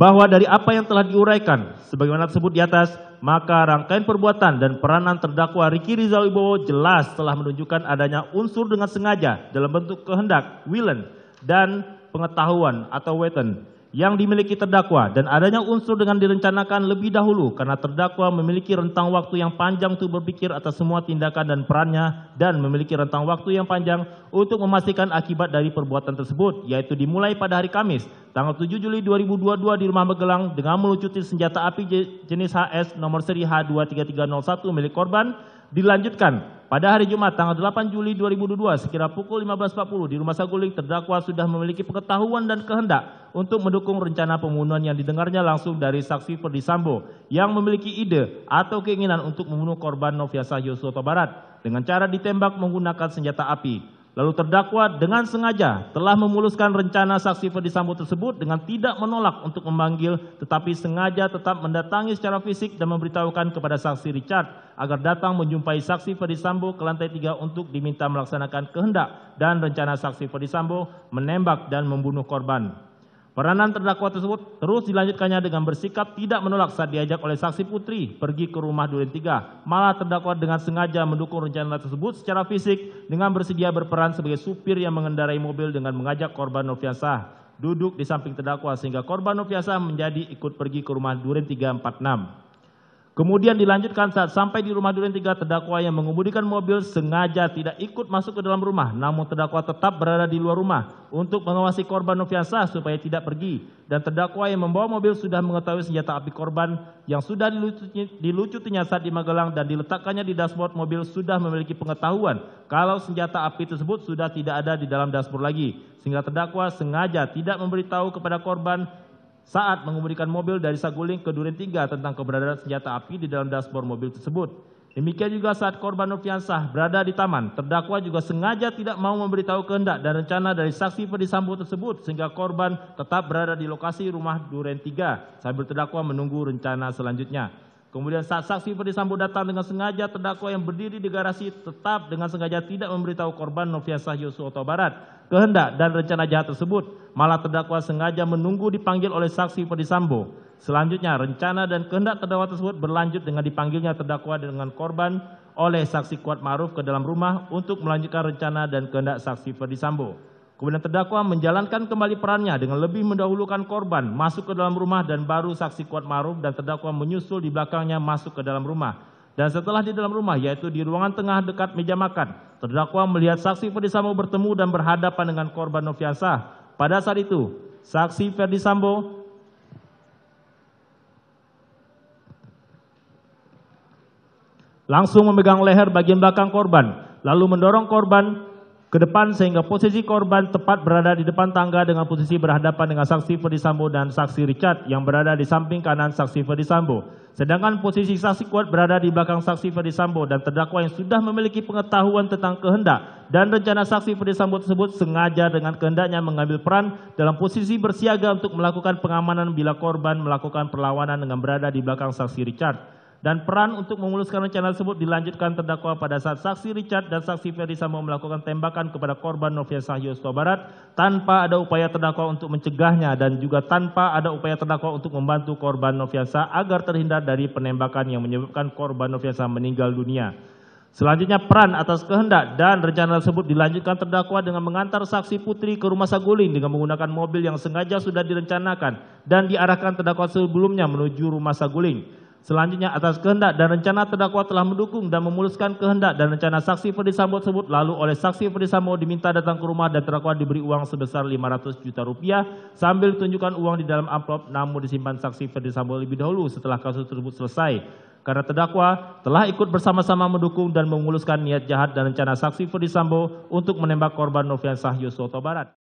bahwa dari apa yang telah diuraikan sebagaimana tersebut di atas, maka rangkaian perbuatan dan peranan terdakwa Riki Rizal Wibowo jelas telah menunjukkan adanya unsur dengan sengaja dalam bentuk kehendak, willen, dan pengetahuan atau weten yang dimiliki terdakwa dan adanya unsur dengan direncanakan lebih dahulu karena terdakwa memiliki rentang waktu yang panjang untuk berpikir atas semua tindakan dan perannya dan memiliki rentang waktu yang panjang untuk memastikan akibat dari perbuatan tersebut yaitu dimulai pada hari Kamis tanggal 7 Juli 2022 di rumah Magelang dengan melucuti senjata api jenis HS nomor seri H23301 milik korban dilanjutkan pada hari Jumat tanggal 8 Juli 2022 sekira pukul 15.40 di Rumah Saguling terdakwa sudah memiliki pengetahuan dan kehendak untuk mendukung rencana pembunuhan yang didengarnya langsung dari saksi Ferdi Sambo yang memiliki ide atau keinginan untuk membunuh korban Novia Yosua Barat dengan cara ditembak menggunakan senjata api. Lalu terdakwa dengan sengaja telah memuluskan rencana saksi Ferdisambo tersebut dengan tidak menolak untuk memanggil tetapi sengaja tetap mendatangi secara fisik dan memberitahukan kepada saksi Richard agar datang menjumpai saksi Ferdisambo ke lantai tiga untuk diminta melaksanakan kehendak dan rencana saksi Ferdisambo menembak dan membunuh korban. Peranan terdakwa tersebut terus dilanjutkannya dengan bersikap tidak menolak saat diajak oleh saksi putri pergi ke rumah Duren Tiga. Malah terdakwa dengan sengaja mendukung rencana tersebut secara fisik dengan bersedia berperan sebagai supir yang mengendarai mobil dengan mengajak korban Noviansah duduk di samping terdakwa sehingga korban Noviansah menjadi ikut pergi ke rumah Duren 346. Kemudian dilanjutkan saat sampai di rumah duren tiga terdakwa yang mengemudikan mobil sengaja tidak ikut masuk ke dalam rumah, namun terdakwa tetap berada di luar rumah untuk mengawasi korban Noviansa supaya tidak pergi. Dan terdakwa yang membawa mobil sudah mengetahui senjata api korban yang sudah dilucutnya saat di Magelang dan diletakkannya di dashboard mobil sudah memiliki pengetahuan kalau senjata api tersebut sudah tidak ada di dalam dashboard lagi. Sehingga terdakwa sengaja tidak memberitahu kepada korban saat mengemudikan mobil dari Saguling ke Duren Tiga tentang keberadaan senjata api di dalam dashboard mobil tersebut. Demikian juga saat korban Nofriansah berada di taman, terdakwa juga sengaja tidak mau memberitahu kehendak dan rencana dari saksi Perdisambo tersebut sehingga korban tetap berada di lokasi rumah Duren Tiga sambil terdakwa menunggu rencana selanjutnya. Kemudian saat saksi Ferdi Sambo datang dengan sengaja terdakwa yang berdiri di garasi tetap dengan sengaja tidak memberitahu korban Noviasah Yosua atau Barat kehendak dan rencana jahat tersebut. Malah terdakwa sengaja menunggu dipanggil oleh saksi Ferdi Sambo. Selanjutnya rencana dan kehendak terdakwa tersebut berlanjut dengan dipanggilnya terdakwa dengan korban oleh saksi Kuat Maruf ke dalam rumah untuk melanjutkan rencana dan kehendak saksi Ferdi Sambo. Kemudian terdakwa menjalankan kembali perannya dengan lebih mendahulukan korban masuk ke dalam rumah dan baru saksi kuat maruf dan terdakwa menyusul di belakangnya masuk ke dalam rumah. Dan setelah di dalam rumah yaitu di ruangan tengah dekat meja makan, terdakwa melihat saksi Ferdi Sambo bertemu dan berhadapan dengan korban Noviansa. Pada saat itu, saksi Ferdi Sambo langsung memegang leher bagian belakang korban, lalu mendorong korban ke depan sehingga posisi korban tepat berada di depan tangga dengan posisi berhadapan dengan saksi Sambo dan saksi Richard yang berada di samping kanan saksi Sambo. Sedangkan posisi saksi kuat berada di belakang saksi Sambo dan terdakwa yang sudah memiliki pengetahuan tentang kehendak dan rencana saksi Sambo tersebut sengaja dengan kehendaknya mengambil peran dalam posisi bersiaga untuk melakukan pengamanan bila korban melakukan perlawanan dengan berada di belakang saksi Richard dan peran untuk memuluskan rencana tersebut dilanjutkan terdakwa pada saat saksi Richard dan saksi Ferdi Sambo melakukan tembakan kepada korban Novia Yosua Barat tanpa ada upaya terdakwa untuk mencegahnya dan juga tanpa ada upaya terdakwa untuk membantu korban Novia Sah agar terhindar dari penembakan yang menyebabkan korban Novia Sah meninggal dunia. Selanjutnya peran atas kehendak dan rencana tersebut dilanjutkan terdakwa dengan mengantar saksi putri ke rumah Saguling dengan menggunakan mobil yang sengaja sudah direncanakan dan diarahkan terdakwa sebelumnya menuju rumah Saguling. Selanjutnya atas kehendak dan rencana terdakwa telah mendukung dan memuluskan kehendak dan rencana saksi Ferdisambo tersebut lalu oleh saksi Ferdisambo diminta datang ke rumah dan terdakwa diberi uang sebesar 500 juta rupiah sambil tunjukkan uang di dalam amplop namun disimpan saksi Ferdisambo lebih dahulu setelah kasus tersebut selesai. Karena terdakwa telah ikut bersama-sama mendukung dan memuluskan niat jahat dan rencana saksi Ferdisambo untuk menembak korban Noviansah Yosua Barat.